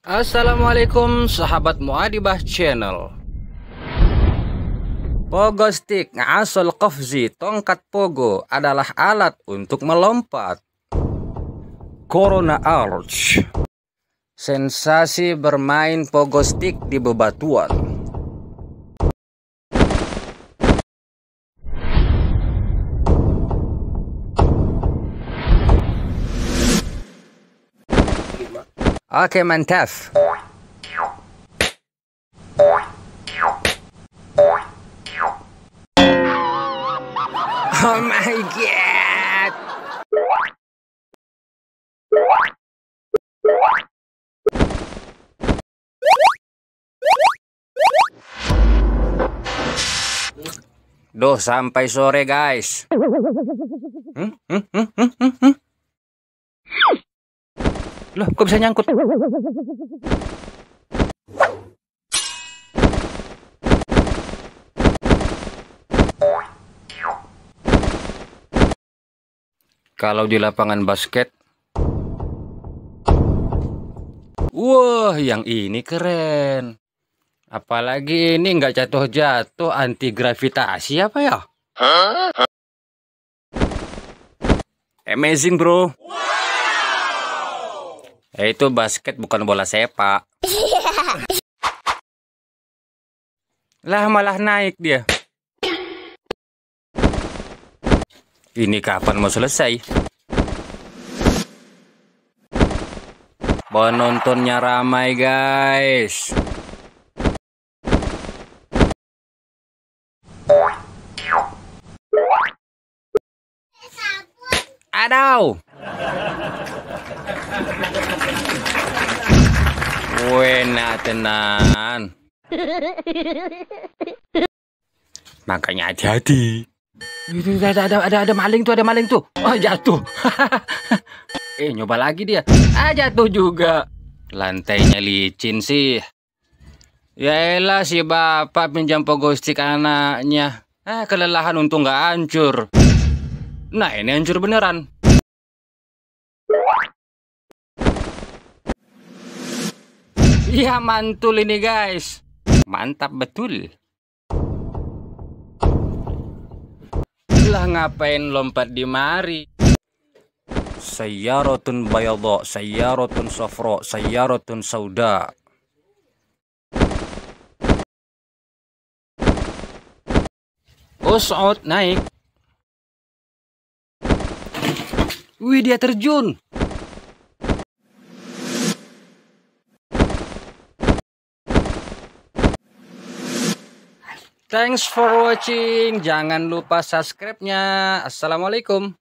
Assalamualaikum sahabat Muadibah Channel Pogo stick asal kofzi tongkat pogo adalah alat untuk melompat Corona Arch Sensasi bermain pogo stick di bebatuan Okay, Mantef. Oh my god! Duh, sampai sore guys. Hmm? Hmm? Hmm? Hmm? Hmm? hmm? Loh, kok bisa nyangkut? Kalau di lapangan basket Wah, yang ini keren. Apalagi ini nggak jatuh-jatuh anti gravitasi apa ya? Amazing, bro. Wow. Ya itu basket bukan bola sepak. lah malah naik dia. Ini kapan mau selesai? Penontonnya ramai guys. Aduh. Buena tenan. Makanya hati-hati. Ada, ada, ada, ada maling tuh, ada maling tuh. Oh, jatuh. eh, nyoba lagi dia. Ah, jatuh juga. Lantainya licin sih. Yaelah si bapak pinjam pogostik anaknya. Ah, kelelahan untung nggak hancur. Nah, ini hancur beneran. Iya mantul ini guys Mantap betul Lah ngapain lompat di mari Sayyaratun bayadha Sayyaratun safra Sayyaratun sauda Us'ud oh, naik Wih dia terjun Thanks for watching. Jangan lupa subscribe-nya. Assalamualaikum.